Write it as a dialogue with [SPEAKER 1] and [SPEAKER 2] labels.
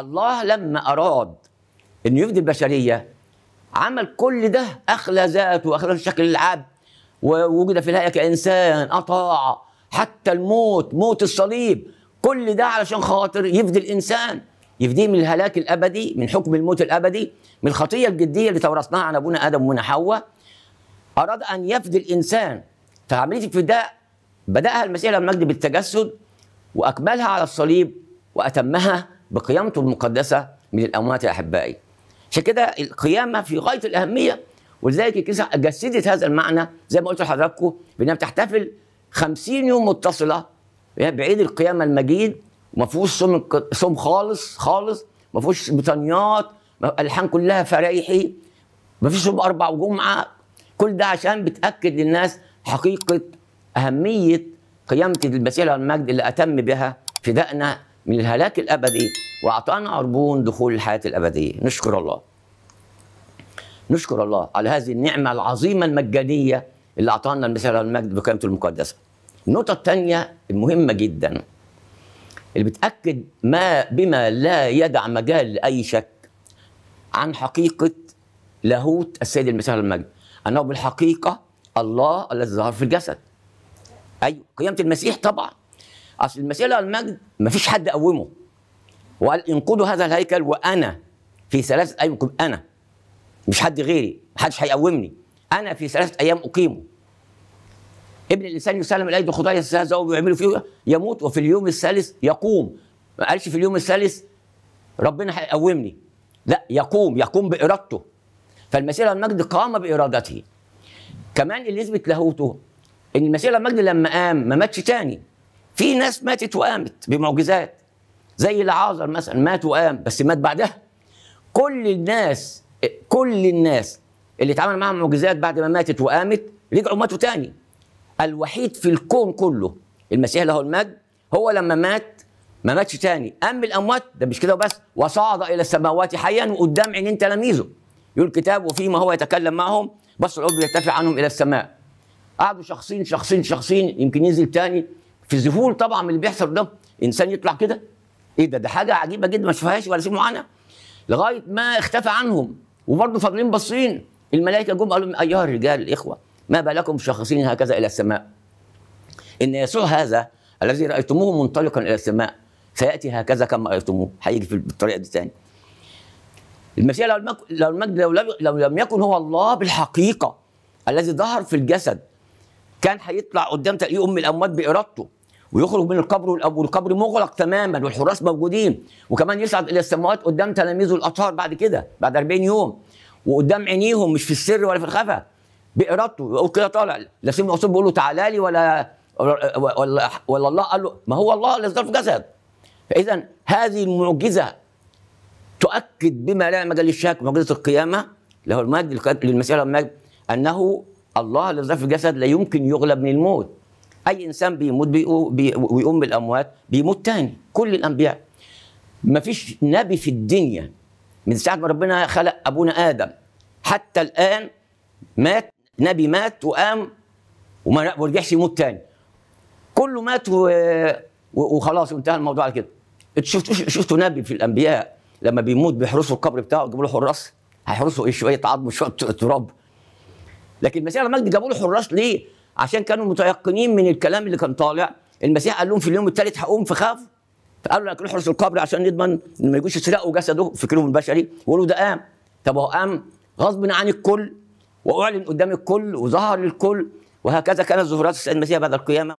[SPEAKER 1] الله لما أراد أن يفدي البشرية عمل كل ده أخلى ذاته وأخلى شكل العبد ووجد في الهيئة كإنسان أطاع حتى الموت موت الصليب كل ده علشان خاطر يفدي الإنسان يفديه من الهلاك الأبدي من حكم الموت الأبدي من الخطية الجدية اللي تورثناها عن أبونا آدم ومن حواء أراد أن يفدي الإنسان فعملية الفداء بدأها المسيح لما المجد بالتجسد وأكملها على الصليب وأتمها بقيامته المقدسة من الأموات يا أحبائي عشان كده القيامة في غاية الأهمية ولذلك الكنيسة جسدت هذا المعنى زي ما قلت لحضراتكم بأنها بتحتفل 50 يوم متصلة يعني بعيد القيامة المجيد ما فيهوش صوم صوم خالص خالص ما فيهوش بطانيات الحان كلها فرايحي ما فيش صوم اربع وجمعه كل ده عشان بتاكد للناس حقيقه اهميه قيامه المسيح المجد اللي اتم بها فدائنا من الهلاك الابدي واعطانا عربون دخول الحياه الابديه نشكر الله نشكر الله على هذه النعمه العظيمه المجانيه اللي اعطانا المثال المجد بقيمته المقدسه النقطه الثانيه المهمه جدا اللي بتاكد ما بما لا يدع مجال لاي شك عن حقيقه لاهوت السيد المثال المجد انه بالحقيقه الله الذي ظهر في الجسد ايوه قيامه المسيح طبعا اصل المساله المجد ما فيش حد قومه وقال انقذوا هذا الهيكل وانا في ثلاثه ايام انا مش حد غيري محدش هيقومني انا في ثلاثه ايام اقيمه ابن الانسان يسلم الايد يد خداع يستهزئوا ويعملوا فيه يموت وفي اليوم الثالث يقوم ما قالش في اليوم الثالث ربنا هيقومني لا يقوم يقوم بارادته فالمسيح المجد قام بارادته كمان اللي يثبت لاهوته ان المسيح المجد لما قام ما ماتش تاني في ناس ماتت وقامت بمعجزات زي العازر مثلا مات وقام بس مات بعدها كل الناس كل الناس اللي اتعمل معاهم معجزات بعد ما ماتت وقامت رجعوا ماتوا تاني الوحيد في الكون كله المسيح له المجد هو لما مات ما ماتش تاني أم الأموات ده مش كده وبس وصعد إلى السماوات حيا وقدام عينين تلاميذه يقول الكتاب وفيما هو يتكلم معهم بص العود يرتفع عنهم إلى السماء قعدوا شخصين شخصين شخصين يمكن ينزل تاني في ذهول طبعا من اللي بيحصل ده انسان يطلع كده ايه ده ده حاجه عجيبه جدا ما شفهاش ولا سمعوا عنها لغايه ما اختفى عنهم وبرضه فاضلين باصين الملائكه جم قالوا ايها الرجال الاخوه ما بالكم شخصين هكذا الى السماء ان يسوع هذا الذي رايتموه منطلقا الى السماء سياتي هكذا كما رايتموه هيجي بالطريقه دي تاني المسيح لو لو, لو لم يكن هو الله بالحقيقه الذي ظهر في الجسد كان هيطلع قدام تلاقيه ام الاموات بارادته ويخرج من القبر والقبر مغلق تماما والحراس موجودين وكمان يصعد الى السماوات قدام تلاميذه الاطهار بعد كده بعد 40 يوم وقدام عينيهم مش في السر ولا في الخفا بارادته يقول كده طالع لا سيدنا الرسول بيقول له تعالى لي ولا ولا ولا الله قال له ما هو الله الذي في جسد فاذا هذه المعجزه تؤكد بما لا مجال للشك معجزه القيامه له المجد للمسيح المجد انه الله الذي في الجسد لا يمكن يغلب من الموت اي انسان بيموت ويقوم بالاموات بيموت تاني كل الانبياء ما فيش نبي في الدنيا من ساعه ما ربنا خلق ابونا ادم حتى الان مات نبي مات وقام وما رجعش يموت تاني كله مات وخلاص انتهى الموضوع على كده شفتوا شفتوا نبي في الانبياء لما بيموت بيحرسوا القبر بتاعه يجيبوا له حراس هيحرسوا ايه شويه عظم شويه تراب لكن المسيح لما مجد جابوا له حراس ليه؟ عشان كانوا متيقنين من الكلام اللي كان طالع المسيح قال لهم في اليوم الثالث هقوم فخافوا فقالوا لك نحرس القبر عشان نضمن ان ما يجوش يسرقوا جسده فكرهم البشري وقالوا ده قام طب هو قام غصب عن الكل واعلن قدام الكل وظهر للكل وهكذا كانت ظهورات السيد المسيح بعد القيامه